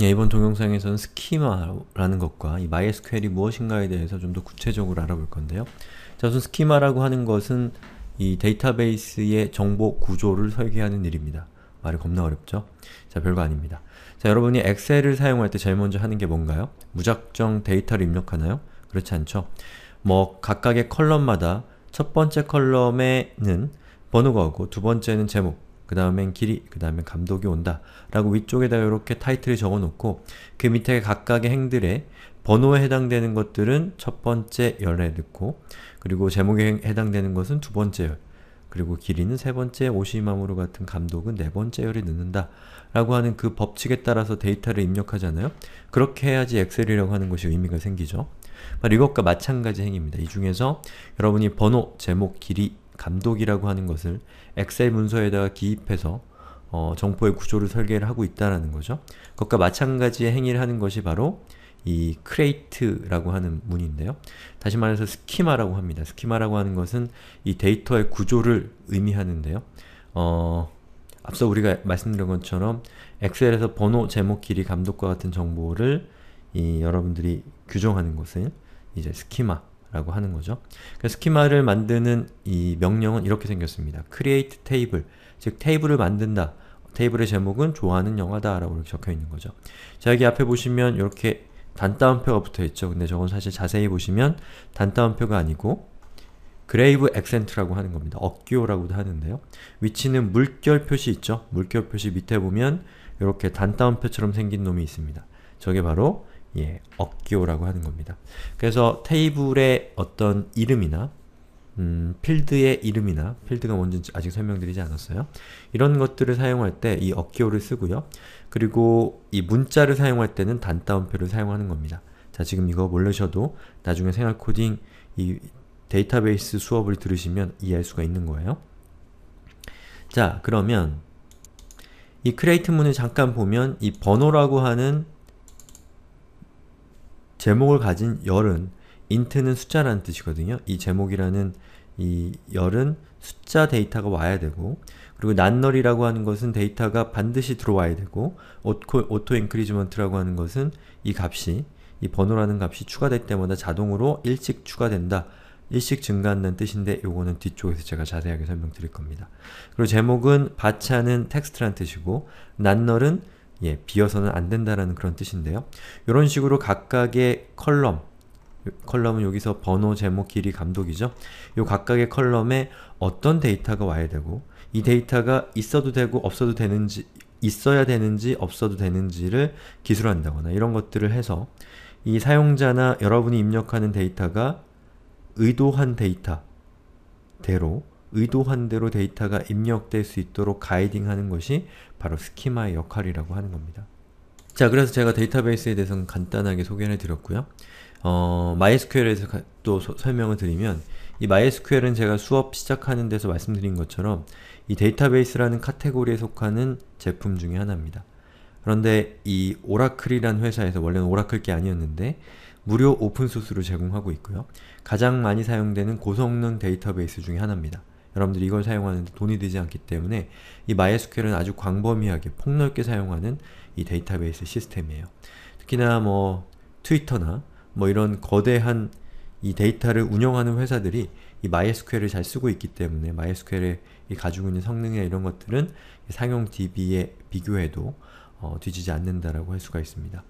예, 이번 동영상에서는 스키마라는 것과 이 MySQL이 무엇인가에 대해서 좀 더 구체적으로 알아볼 건데요. 자, 우선 스키마라고 하는 것은 이 데이터베이스의 정보 구조를 설계하는 일입니다. 말이 겁나 어렵죠? 자, 별거 아닙니다. 자, 여러분이 엑셀을 사용할 때 제일 먼저 하는 게 뭔가요? 무작정 데이터를 입력하나요? 그렇지 않죠? 뭐 각각의 컬럼마다 첫 번째 컬럼에는 번호가 오고 두 번째는 제목, 그 다음엔 길이, 그 다음엔 감독이 온다 라고 위쪽에다 이렇게 타이틀을 적어놓고 그 밑에 각각의 행들의 번호에 해당되는 것들은 첫 번째 열에 넣고 그리고 제목에 해당되는 것은 두 번째 열 그리고 길이는 세 번째 오시마무로 같은 감독은 네 번째 열에 넣는다 라고 하는 그 법칙에 따라서 데이터를 입력하잖아요? 그렇게 해야지 엑셀이라고 하는 것이 의미가 생기죠. 이것과 마찬가지 행위입니다. 이 중에서 여러분이 번호, 제목, 길이 감독이라고 하는 것을 엑셀 문서에다가 기입해서 어, 정보의 구조를 설계를 하고 있다는 거죠. 그것과 마찬가지의 행위를 하는 것이 바로 이 create라고 하는 문인데요. 다시 말해서 스키마라고 합니다. 스키마라고 하는 것은 이 데이터의 구조를 의미하는데요. 어, 앞서 우리가 말씀드린 것처럼 엑셀에서 번호, 제목, 길이, 감독과 같은 정보를 이 여러분들이 규정하는 것을 이제 스키마, 라고 하는 거죠. 그러니까 스키마를 만드는 이 명령은 이렇게 생겼습니다. create table, 즉 테이블을 만든다. 테이블의 제목은 좋아하는 영화다 라고 이렇게 적혀있는 거죠. 자 여기 앞에 보시면 이렇게 단따옴표가 붙어있죠. 근데 저건 사실 자세히 보시면 단따옴표가 아니고 그레이브 액센트라고 하는 겁니다. 억기라고도 하는데요. 위치는 물결 표시 있죠? 물결 표시 밑에 보면 이렇게 단따옴표처럼 생긴 놈이 있습니다. 저게 바로 예, 업교라고 하는 겁니다. 그래서 테이블의 어떤 이름이나 음, 필드의 이름이나 필드가 뭔지 아직 설명드리지 않았어요. 이런 것들을 사용할 때 이 업교를 쓰고요. 그리고 이 문자를 사용할 때는 단따옴표를 사용하는 겁니다. 자, 지금 이거 모르셔도 나중에 생활 코딩 이 데이터베이스 수업을 들으시면 이해할 수가 있는 거예요. 자, 그러면 이 크레이트 문을 잠깐 보면 이 번호라고 하는 제목을 가진 열은 인트는 숫자라는 뜻이거든요. 이 제목이라는 이 열은 숫자 데이터가 와야 되고 그리고 난널이라고 하는 것은 데이터가 반드시 들어와야 되고 오토, 오토 인크리즈먼트라고 하는 것은 이 값이 이 번호라는 값이 추가될 때마다 자동으로 일찍 추가된다 일씩 증가한다는 뜻인데 요거는 뒤쪽에서 제가 자세하게 설명드릴 겁니다. 그리고 제목은 바차는 텍스트란 뜻이고 난널은 예, 비어서는 안 된다라는 그런 뜻인데요. 이런 식으로 각각의 컬럼, 컬럼은 여기서 번호, 제목, 길이, 감독이죠. 요 각각의 컬럼에 어떤 데이터가 와야 되고 이 데이터가 있어도 되고 없어도 되는지 있어야 되는지 없어도 되는지를 기술한다거나 이런 것들을 해서 이 사용자나 여러분이 입력하는 데이터가 의도한 데이터대로 의도한 대로 데이터가 입력될 수 있도록 가이딩하는 것이 바로 스키마의 역할이라고 하는 겁니다. 자, 그래서 제가 데이터베이스에 대해서는 간단하게 소개를 드렸고요. 어, MySQL에 서또 설명을 드리면 이 MySQL은 제가 수업 시작하는 데서 말씀드린 것처럼 이 데이터베이스라는 카테고리에 속하는 제품 중의 하나입니다. 그런데 이 오라클이란 회사에서 원래는 오라클 게 아니었는데 무료 오픈소스로 제공하고 있고요. 가장 많이 사용되는 고성능 데이터베이스 중의 하나입니다. 여러분들이 이걸 사용하는데 돈이 되지 않기 때문에 이 MySQL은 아주 광범위하게 폭넓게 사용하는 이 데이터베이스 시스템이에요. 특히나 뭐 트위터나 뭐 이런 거대한 이 데이터를 운영하는 회사들이 이 MySQL을 잘 쓰고 있기 때문에 m y s q l 이 가지고 있는 성능이나 이런 것들은 상용 DB에 비교해도 어, 뒤지지 않는다라고 할 수가 있습니다.